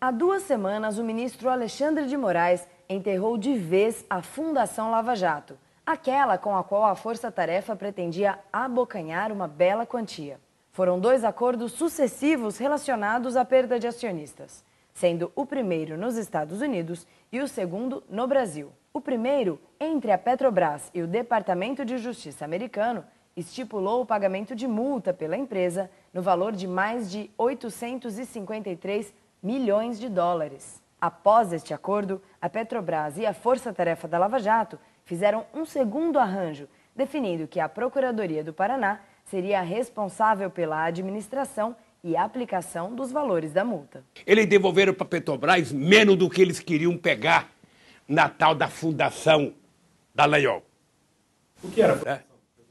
Há duas semanas, o ministro Alexandre de Moraes enterrou de vez a Fundação Lava Jato, aquela com a qual a Força Tarefa pretendia abocanhar uma bela quantia. Foram dois acordos sucessivos relacionados à perda de acionistas, sendo o primeiro nos Estados Unidos e o segundo no Brasil. O primeiro, entre a Petrobras e o Departamento de Justiça americano, estipulou o pagamento de multa pela empresa no valor de mais de 853 milhões de dólares. Após este acordo, a Petrobras e a Força Tarefa da Lava Jato fizeram um segundo arranjo, definindo que a Procuradoria do Paraná seria responsável pela administração e aplicação dos valores da multa. Eles devolveram para a Petrobras menos do que eles queriam pegar na tal da fundação da Laiol. O que era?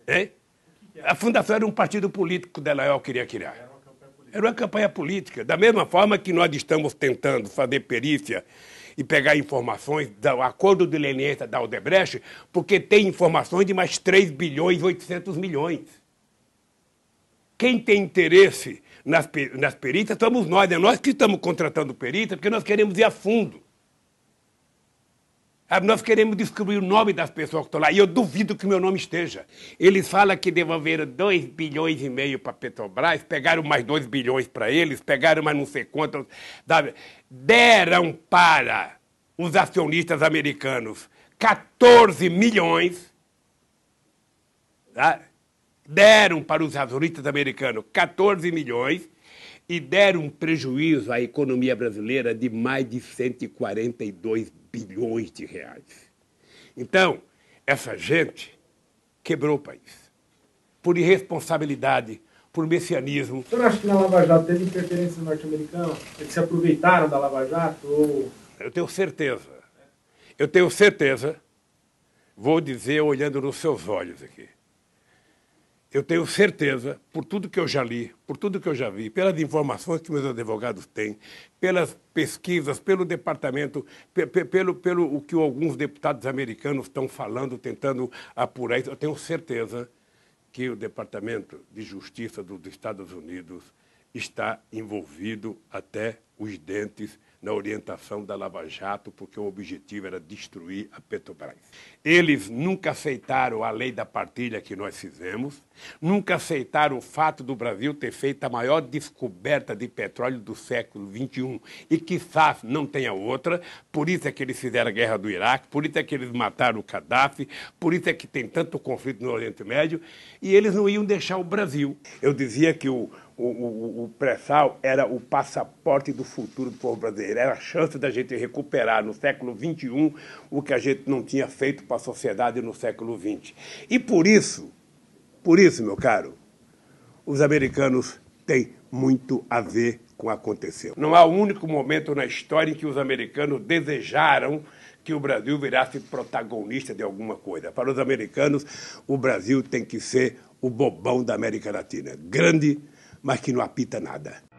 É? é? A fundação era um partido político que Delayol queria criar. Era uma, campanha política. Da mesma forma que nós estamos tentando fazer perícia e pegar informações do acordo de leniência da Aldebrecht, porque tem informações de mais 3 bilhões e 800 milhões. Quem tem interesse nas, nas perícias somos nós, é nós que estamos contratando perícia, porque nós queremos ir a fundo. Nós queremos descobrir o nome das pessoas que estão lá. E eu duvido que meu nome esteja. Eles falam que devolveram 2 bilhões e meio para Petrobras, pegaram mais 2 bilhões para eles, pegaram mais não sei quantos. Deram para os acionistas americanos 14 milhões. Tá? Deram para os acionistas americanos 14 milhões e deram um prejuízo à economia brasileira de mais de 142 bilhões bilhões de reais. Então, essa gente quebrou o país. Por irresponsabilidade, por messianismo. Você senhor acha que na Lava Jato teve interferência norte-americana? Eles se aproveitaram da Lava Jato? Ou... Eu tenho certeza. Eu tenho certeza. Vou dizer olhando nos seus olhos aqui eu tenho certeza, por tudo que eu já li, por tudo que eu já vi, pelas informações que meus advogados têm, pelas pesquisas, pelo departamento, pelo, pelo o que alguns deputados americanos estão falando, tentando apurar, isso. eu tenho certeza que o Departamento de Justiça dos Estados Unidos está envolvido até os dentes na orientação da Lava Jato, porque o objetivo era destruir a Petrobras. Eles nunca aceitaram a lei da partilha que nós fizemos, nunca aceitaram o fato do Brasil ter feito a maior descoberta de petróleo do século XXI e que SAF não tenha outra, por isso é que eles fizeram a guerra do Iraque, por isso é que eles mataram o Gaddafi, por isso é que tem tanto conflito no Oriente Médio, e eles não iam deixar o Brasil. Eu dizia que o, o, o, o pré-sal era o passaporte do futuro do povo brasileiro. Era a chance da gente recuperar no século XXI o que a gente não tinha feito para a sociedade no século XX. E por isso, por isso, meu caro, os americanos têm muito a ver com o que aconteceu. Não há um único momento na história em que os americanos desejaram que o Brasil virasse protagonista de alguma coisa. Para os americanos, o Brasil tem que ser o bobão da América Latina. Grande, mas que não apita nada.